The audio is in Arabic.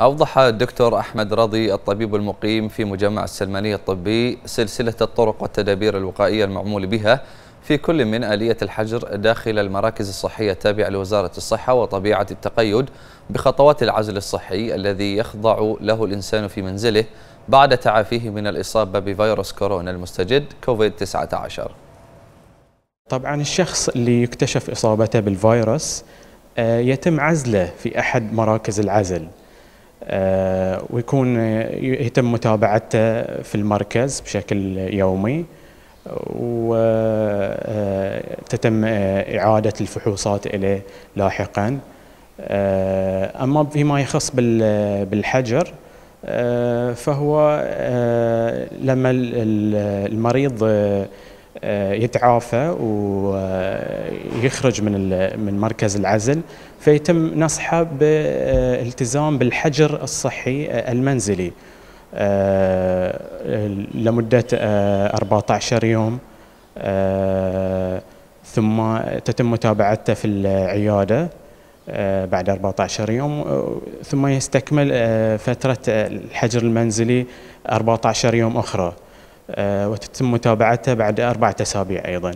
أوضح الدكتور أحمد رضي الطبيب المقيم في مجمع السلمانية الطبي سلسلة الطرق والتدابير الوقائية المعمول بها في كل من آلية الحجر داخل المراكز الصحية التابعة لوزارة الصحة وطبيعة التقيد بخطوات العزل الصحي الذي يخضع له الإنسان في منزله بعد تعافيه من الإصابة بفيروس كورونا المستجد كوفيد-19 طبعا الشخص اللي يكتشف إصابته بالفيروس آه، يتم عزله في أحد مراكز العزل آه، ويكون يتم متابعته في المركز بشكل يومي وتتم آه، آه، إعادة الفحوصات إليه لاحقا أما فيما يخص بالحجر فهو لما المريض آه، يتعافى ويخرج من من مركز العزل فيتم نصحه بالالتزام بالحجر الصحي المنزلي آه، لمده 14 آه، يوم ثم تتم متابعته في العياده بعد 14 يوم ثم يستكمل فتره الحجر المنزلي 14 يوم اخرى آه، وتتم متابعتها بعد أربعة أسابيع أيضا